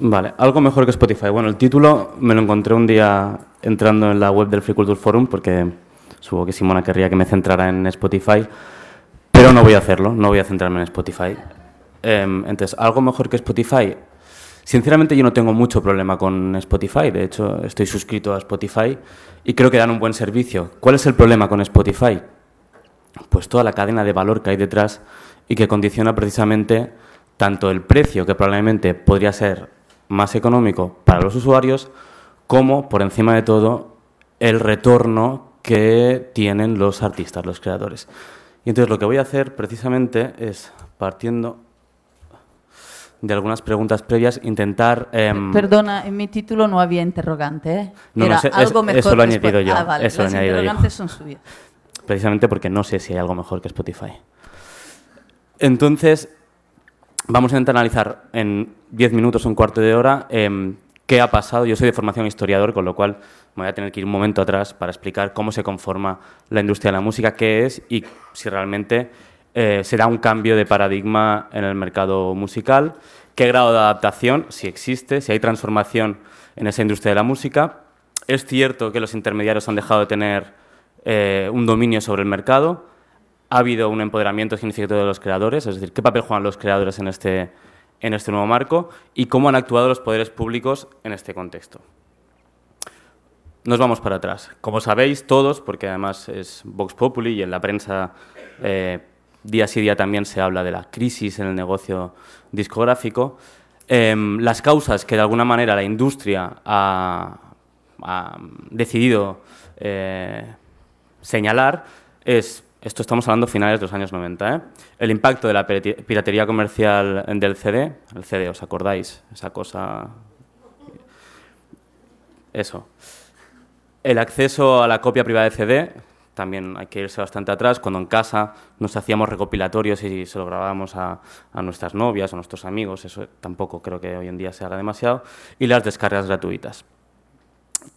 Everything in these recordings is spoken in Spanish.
Vale, algo mejor que Spotify. Bueno, el título me lo encontré un día entrando en la web del Free Culture Forum porque supongo que Simona querría que me centrara en Spotify, pero no voy a hacerlo, no voy a centrarme en Spotify. Em, entonces, algo mejor que Spotify. Sinceramente yo no tengo mucho problema con Spotify, de hecho estoy suscrito a Spotify y creo que dan un buen servicio. ¿Cuál es el problema con Spotify? Pues toda la cadena de valor que hay detrás y que condiciona precisamente tanto el precio, que probablemente podría ser más económico para los usuarios, como, por encima de todo, el retorno que tienen los artistas, los creadores. Y entonces lo que voy a hacer precisamente es, partiendo de algunas preguntas previas, intentar... Em, Perdona, en mi título no había interrogante, ¿eh? eso lo he añadido yo. interrogantes son Precisamente porque no sé si hay algo mejor que Spotify. Entonces, Vamos a intentar analizar en diez minutos, un cuarto de hora, em, qué ha pasado. Yo soy de formación historiador, con lo cual voy a tener que ir un momento atrás para explicar cómo se conforma la industria de la música, qué es y si realmente eh, será un cambio de paradigma en el mercado musical, qué grado de adaptación, si existe, si hay transformación en esa industria de la música. Es cierto que los intermediarios han dejado de tener eh, un dominio sobre el mercado ha habido un empoderamiento significativo de los creadores, es decir, qué papel juegan los creadores en este, en este nuevo marco y cómo han actuado los poderes públicos en este contexto. Nos vamos para atrás. Como sabéis todos, porque además es Vox Populi y en la prensa eh, día sí día también se habla de la crisis en el negocio discográfico, em, las causas que de alguna manera la industria ha, decidido eh, señalar es esto estamos hablando finales de los años 90, ¿eh? el impacto de la piratería comercial del CD, el CD, ¿os acordáis? Esa cosa... Eso. El acceso a la copia privada de CD, también hay que irse bastante atrás, cuando en casa nos hacíamos recopilatorios y se lo grabábamos a, nuestras novias o a nuestros amigos, eso tampoco creo que hoy en día se haga demasiado, y las descargas gratuitas.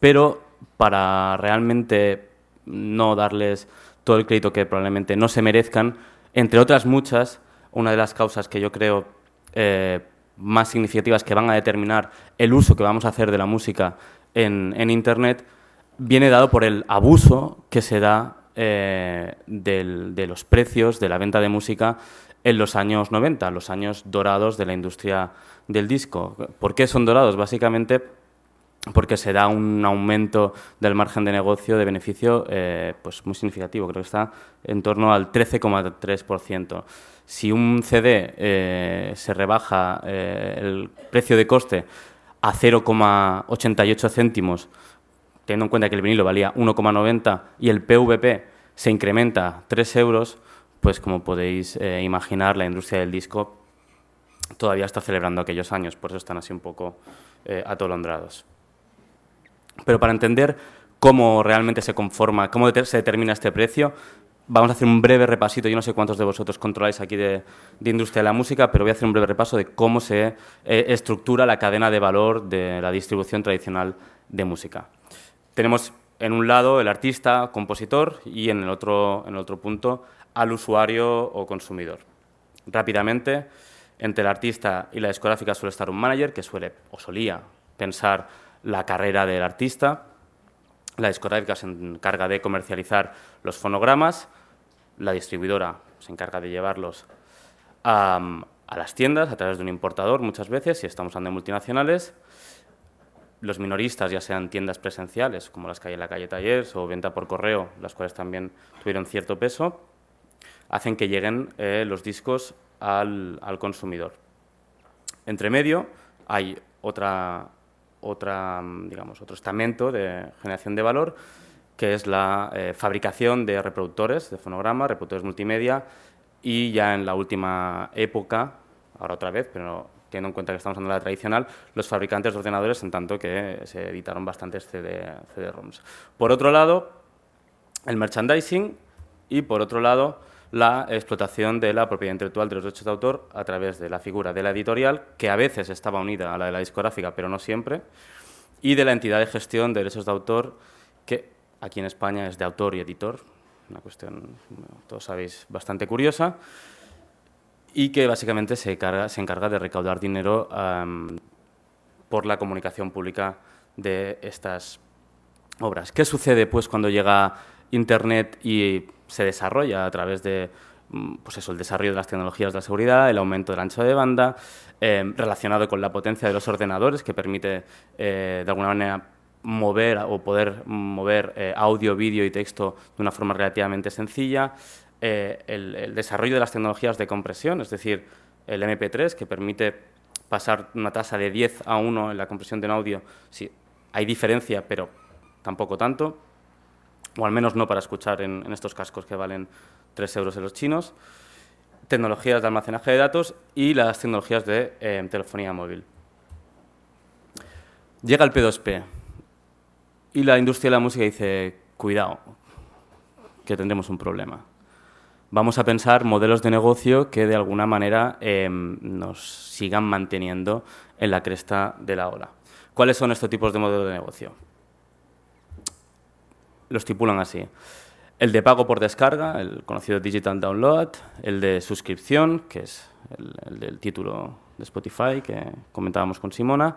Pero para realmente no darles todo el crédito que probablemente no se merezcan, entre otras muchas, una de las causas que yo creo eh, más significativas que van a determinar el uso que vamos a hacer de la música en, Internet, viene dado por el abuso que se da eh, de los precios de la venta de música en los años 90, los años dorados de la industria del disco. ¿Por qué son dorados? Básicamente porque se da un aumento del margen de negocio de beneficio eh, pues muy significativo, creo que está en torno al 13,3%. Si un CD eh, se rebaja eh, el precio de coste a 0,88 céntimos, teniendo en cuenta que el vinilo valía 1,90 y el PVP se incrementa 3 euros, pues como podéis imaginar, la industria del disco todavía está celebrando aquellos años, por eso están así un poco atolondrados. Pero para entender cómo realmente se conforma, cómo se determina este precio, vamos a hacer un breve repasito. Yo no sé cuántos de vosotros controláis aquí de, industria de la música, pero voy a hacer un breve repaso de cómo se eh, estructura la cadena de valor de la distribución tradicional de música. Tenemos en un lado el artista, compositor, y en el otro, en el otro punto al usuario o consumidor. Rápidamente, entre el artista y la discográfica suele estar un manager que suele o solía pensar la carrera del artista. La discográfica se encarga de comercializar los fonogramas, la distribuidora se encarga de llevarlos a, las tiendas a través de un importador muchas veces, si estamos hablando de multinacionales. Los minoristas, ya sean tiendas presenciales, como las que hay en la calle Tallers o venta por correo, las cuales también tuvieron cierto peso, hacen que lleguen eh, los discos al, al consumidor. Entre medio hay otra otra, mm, digamos, otro estamento de generación de valor, que es la eh, fabricación de reproductores de fonogramas, reproductores multimedia, y ya en la última época, ahora otra vez, pero teniendo en cuenta que estamos hablando de la tradicional, los fabricantes de ordenadores, en tanto que se editaron bastantes CD-ROMs. por otro lado, el merchandising y por otro lado, la explotación de la propiedad intelectual de los derechos de autor a través de la figura de la editorial, que a veces estaba unida a la de la discográfica, pero no siempre, y de la entidad de gestión de derechos de autor, que aquí en España es de autor y editor, una cuestión, todos sabéis, bastante curiosa, y que básicamente se, se encarga de recaudar dinero por la comunicación pública de estas obras. ¿Qué sucede pues cuando llega Internet y se desarrolla a través de mm, pues eso, el desarrollo de las tecnologías de la seguridad, el aumento del ancho de banda, em, relacionado con la potencia de los ordenadores, que permite eh, de alguna manera mover o poder mover eh, audio, vídeo y texto de una forma relativamente sencilla, eh, el, el desarrollo de las tecnologías de compresión, es decir, el MP3, que permite pasar una tasa de 10 a 1 en la compresión de un audio, sí, hay diferencia, pero tampoco tanto o al menos no para escuchar en, estos cascos que valen 3 euros en los chinos, tecnologías de almacenaje de datos y las tecnologías de em, telefonía móvil. Llega el P2P y la industria de la música dice, cuidado, que tendremos un problema. Vamos a pensar modelos de negocio que de alguna manera em, nos sigan manteniendo en la cresta de la ola. ¿Cuáles son estos tipos de modelos de negocio? lo estipulan así. El de pago por descarga, el conocido Digital Download, el de suscripción, que es el, del título de Spotify que comentábamos con Simona,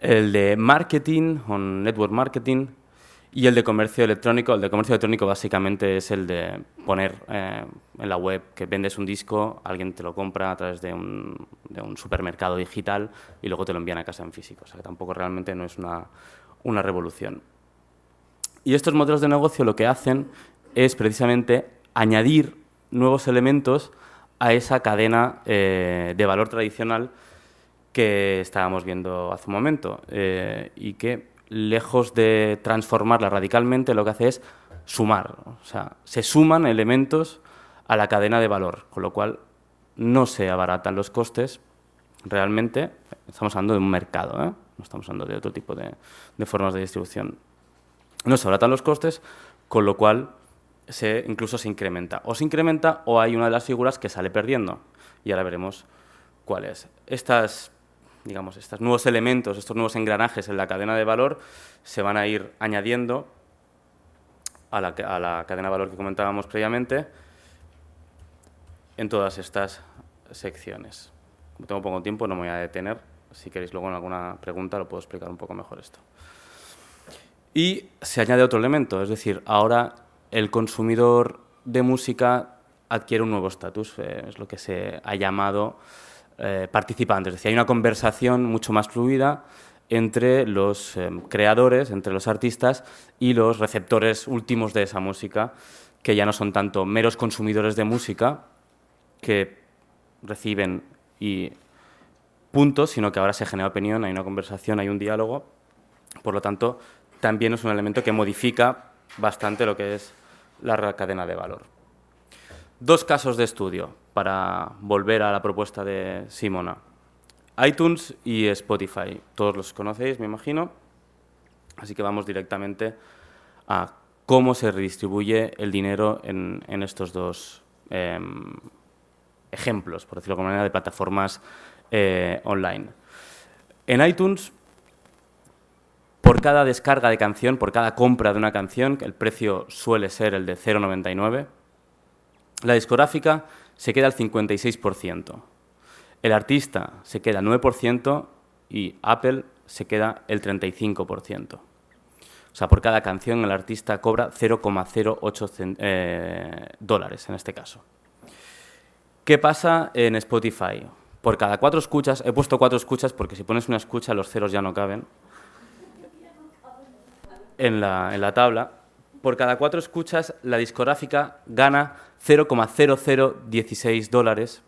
el de marketing on network marketing y el de comercio electrónico. El de comercio electrónico básicamente es el de poner eh, en la web que vendes un disco, alguien te lo compra a través de un, de un, supermercado digital y luego te lo envían a casa en físico. O sea que tampoco realmente no es una, una revolución. Y estos modelos de negocio lo que hacen es precisamente añadir nuevos elementos a esa cadena eh, de valor tradicional que estábamos viendo hace un momento eh, y que lejos de transformarla radicalmente lo que hace es sumar, o sea, se suman elementos a la cadena de valor, con lo cual no se abaratan los costes realmente, estamos hablando de un mercado, ¿eh? no estamos hablando de otro tipo de formas de distribución no se los costes, con lo cual se, incluso se incrementa. O se incrementa o hay una de las figuras que sale perdiendo. Y ahora veremos cuál es. Estas, digamos, estos nuevos elementos, estos nuevos engranajes en la cadena de valor se van a ir añadiendo a la, a la cadena de valor que comentábamos previamente en todas estas secciones. Como tengo poco tiempo, no me voy a detener. Si queréis luego en alguna pregunta lo puedo explicar un poco mejor esto. Y se añade otro elemento, es decir, ahora el consumidor de música adquiere un nuevo estatus, eh, es lo que se ha llamado eh, participante, es decir, hay una conversación mucho más fluida entre los eh, creadores, entre los artistas y los receptores últimos de esa música, que ya no son tanto meros consumidores de música que reciben y puntos, sino que ahora se genera opinión, hay una conversación, hay un diálogo, por lo tanto también es un elemento que modifica bastante lo que es la cadena de valor. Dos casos de estudio para volver a la propuesta de Simona. iTunes y Spotify. Todos los conocéis, me imagino. Así que vamos directamente a cómo se redistribuye el dinero en, estos dos em, ejemplos, por decirlo de alguna manera, de plataformas eh, online. En iTunes por cada descarga de canción, por cada compra de una canción, que el precio suele ser el de 0,99, la discográfica se queda al 56%, el artista se queda al 9% y Apple se queda el 35%. O sea, por cada canción el artista cobra 0,08 eh, dólares en este caso. ¿Qué pasa en Spotify? Por cada cuatro escuchas, he puesto cuatro escuchas porque si pones una escucha los ceros ya no caben, en la, tabla, por cada cuatro escuchas la discográfica gana 0,0016 dólares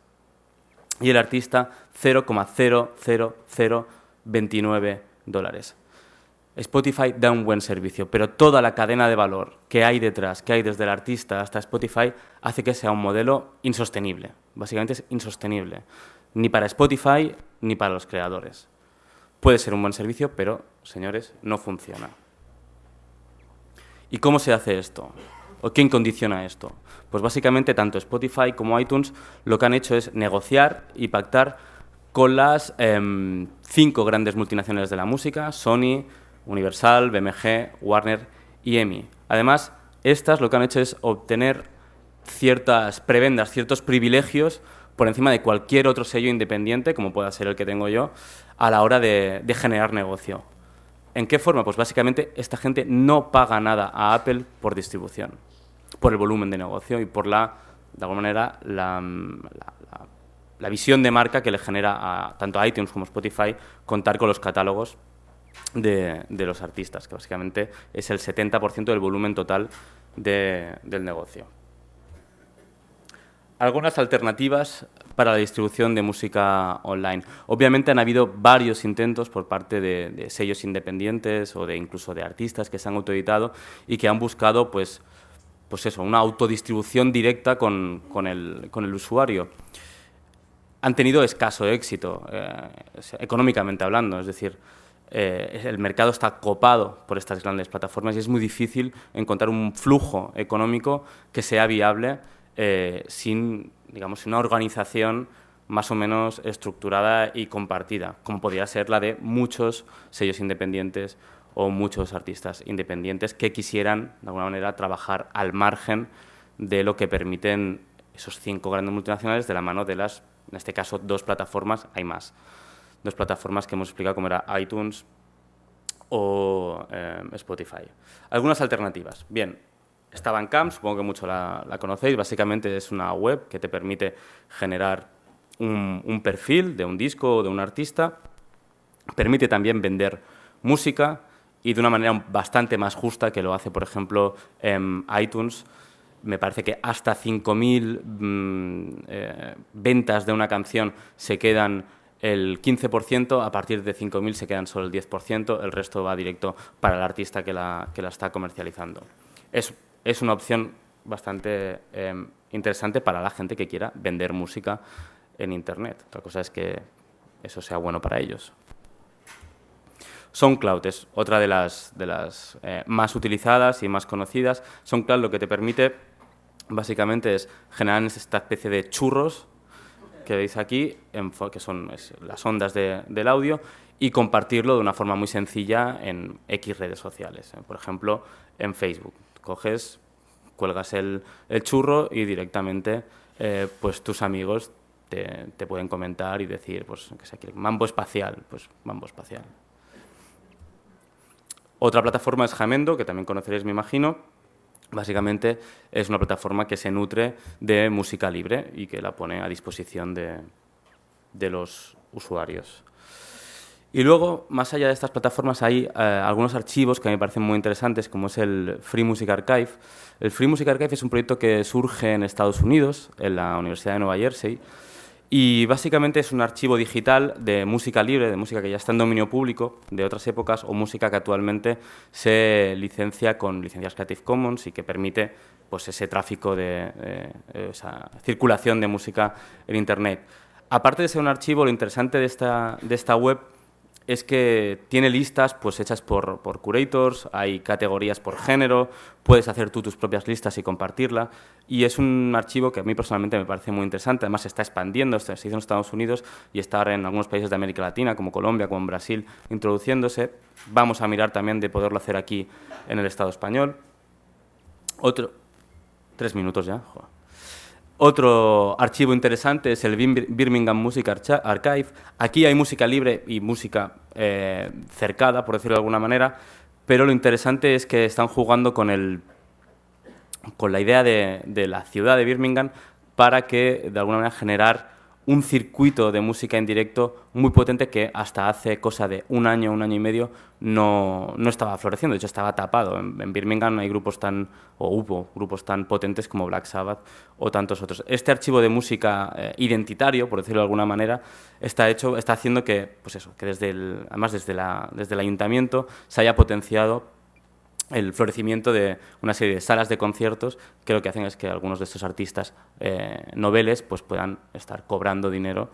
y el artista 0,00029 dólares. Spotify da un buen servicio, pero toda la cadena de valor que hay detrás, que hay desde el artista hasta Spotify, hace que sea un modelo insostenible. Básicamente es insostenible, ni para Spotify ni para los creadores. Puede ser un buen servicio, pero, señores, no funciona. ¿Y cómo se hace esto? ¿O quién condiciona esto? Pues básicamente tanto Spotify como iTunes lo que han hecho es negociar y pactar con las em, cinco grandes multinacionales de la música, Sony, Universal, BMG, Warner y EMI. Además, estas lo que han hecho es obtener ciertas prebendas, ciertos privilegios por encima de cualquier otro sello independiente, como pueda ser el que tengo yo, a la hora de generar negocio. ¿En qué forma? Pues básicamente esta gente no paga nada a Apple por distribución, por el volumen de negocio y por la, de alguna manera, la, mm, visión de marca que le genera a, tanto iTunes como Spotify contar con los catálogos de, los artistas, que básicamente es el 70% del volumen total del negocio. Algunas alternativas para la distribución de música online. Obviamente han habido varios intentos por parte de, sellos independientes o de incluso de artistas que se han autoeditado y que han buscado pues, pues eso, una autodistribución directa con, el, usuario. Han tenido escaso éxito, eh, económicamente hablando, es decir, eh, el mercado está copado por estas grandes plataformas y es muy difícil encontrar un flujo económico que sea viable eh, sin digamos, una organización más o menos estructurada y compartida, como podría ser la de muchos sellos independientes o muchos artistas independientes que quisieran, de alguna manera, trabajar al margen de lo que permiten esos cinco grandes multinacionales de la mano de las, en este caso, dos plataformas, hay más, dos plataformas que hemos explicado como era iTunes o eh, Spotify. Algunas alternativas. Bien, Estaban Bandcamp, supongo que muchos la, conocéis. Básicamente es una web que te permite generar un, perfil de un disco o de un artista. Permite también vender música y de una manera bastante más justa que lo hace, por ejemplo, iTunes. Me parece que hasta 5.000 mm, eh, ventas de una canción se quedan el 15%, a partir de 5.000 se quedan solo el 10%, el resto va directo para el artista que la, la está comercializando. Es es una opción bastante em, interesante para la gente que quiera vender música en Internet. Otra cosa es que eso sea bueno para ellos. SoundCloud es otra de las, eh, más utilizadas y más conocidas. SoundCloud lo que te permite básicamente es generar esta especie de churros que veis aquí, que son las ondas del audio, y compartirlo de una forma muy sencilla en X redes sociales, eh, por ejemplo, en Facebook coges, cuelgas el, churro y directamente eh, pues tus amigos te, pueden comentar y decir, pues, que mambo espacial, pues mambo espacial. Otra plataforma es Jamendo, que también conoceréis, me imagino. Básicamente es una plataforma que se nutre de música libre y que la pone a disposición de los usuarios. Y luego, más allá de estas plataformas, hay eh, algunos archivos que a mí me parecen muy interesantes, como es el Free Music Archive. El Free Music Archive es un proyecto que surge en Estados Unidos, en la Universidad de Nueva Jersey, y básicamente es un archivo digital de música libre, de música que ya está en dominio público de otras épocas o música que actualmente se licencia con licencias Creative Commons y que permite pues, ese tráfico de esa eh, eh, circulación de música en Internet. Aparte de ser un archivo, lo interesante de esta, de esta web es que tiene listas pues hechas por, curators, hay categorías por género, puedes hacer tú tus propias listas y compartirla. Y es un archivo que a mí personalmente me parece muy interesante. Además, se está expandiendo, se hizo en Estados Unidos y está ahora en algunos países de América Latina, como Colombia, como Brasil, introduciéndose. Vamos a mirar también de poderlo hacer aquí en el Estado español. Otro. Tres minutos ya. Otro archivo interesante es el Birmingham Music Archive. Aquí hay música libre y música eh, cercada, por decirlo de alguna manera, pero lo interesante es que están jugando con, el, con la idea de la ciudad de Birmingham para que, de alguna manera, generar un circuito de música en directo muy potente que hasta hace cosa de un año, un año y medio, no, estaba floreciendo, de hecho estaba tapado. En, Birmingham Birmingham hay grupos tan, o hubo grupos tan potentes como Black Sabbath o tantos otros. Este archivo de música eh, identitario, por decirlo de alguna manera, está, hecho, está haciendo que, pues eso, que desde el, además desde, la, desde el ayuntamiento se haya potenciado el florecimiento de una serie de salas de conciertos que lo que hacen es que algunos de estos artistas eh, noveles pues puedan estar cobrando dinero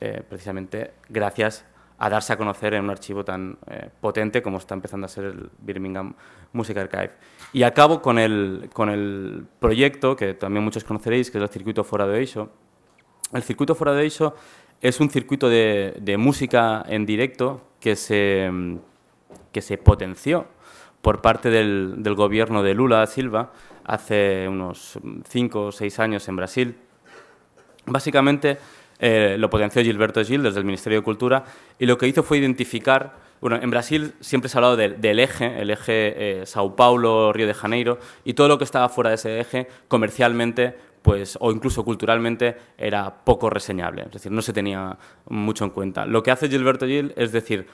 eh, precisamente gracias a darse a conocer en un archivo tan eh, potente como está empezando a ser el Birmingham Music Archive. Y acabo con el, con el proyecto que también muchos conoceréis, que es el Circuito Fora de Eixo. El Circuito fuera de Eixo es un circuito de, música en directo que se, que se potenció por parte del, gobierno de Lula Silva hace unos cinco o seis años en Brasil. Básicamente eh, lo potenció Gilberto Gil desde el Ministerio de Cultura y lo que hizo fue identificar, bueno, en Brasil siempre se ha hablado del, eje, el eje eh, Sao Paulo, Río de Janeiro, y todo lo que estaba fuera de ese eje comercialmente pues, o incluso culturalmente era poco reseñable, es decir, no se tenía mucho en cuenta. Lo que hace Gilberto Gil es decir,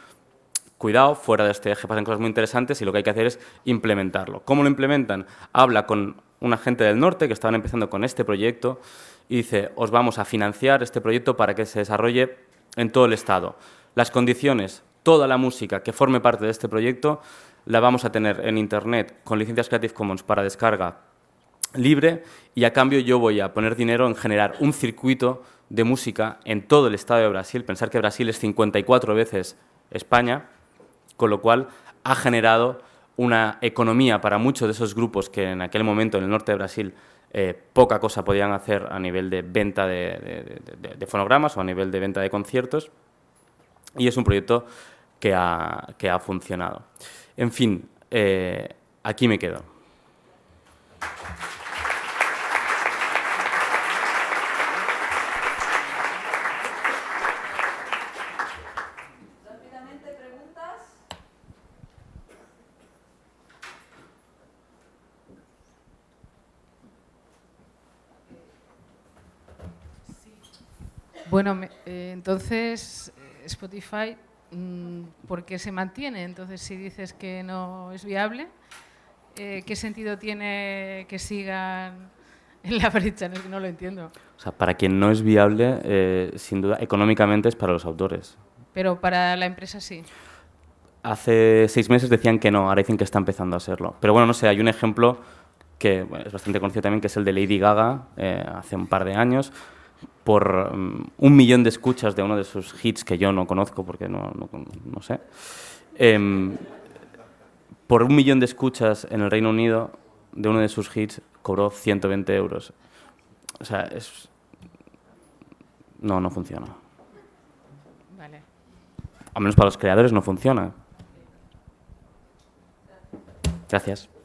cuidado, fuera de este eje pasan cosas muy interesantes y lo que hay que hacer es implementarlo. ¿Cómo lo implementan? Habla con una gente del norte que estaban empezando con este proyecto y dice, os vamos a financiar este proyecto para que se desarrolle en todo el Estado. Las condiciones, toda la música que forme parte de este proyecto, la vamos a tener en Internet con licencias Creative Commons para descarga libre y a cambio yo voy a poner dinero en generar un circuito de música en todo el Estado de Brasil. Pensar que Brasil es 54 veces España, con lo cual ha generado una economía para muchos de esos grupos que en aquel momento en el norte de Brasil eh, poca cosa podían hacer a nivel de venta de, fonogramas o a nivel de venta de conciertos. Y es un proyecto que ha, que ha funcionado. En fin, eh, aquí me quedo. Bueno, eh, entonces eh, Spotify, mm, ¿por qué se mantiene? Entonces, si dices que no es viable, eh, ¿qué sentido tiene que sigan en la brecha? No lo entiendo. O sea, para quien no es viable, sin duda, económicamente es para los autores. Pero para la empresa sí. Hace seis meses decían que no, ahora dicen que está empezando a serlo. Pero bueno, no sé, hay un ejemplo que es bastante conocido también, que es el de Lady Gaga, hace un par de años, por mm, un millón de escuchas de uno de sus hits que yo no conozco porque no, sé. Em, por un millón de escuchas en el Reino Unido de uno de sus hits cobró 120 euros. O sea, es... No, no funciona. Vale. Al menos para los creadores no funciona. Gracias.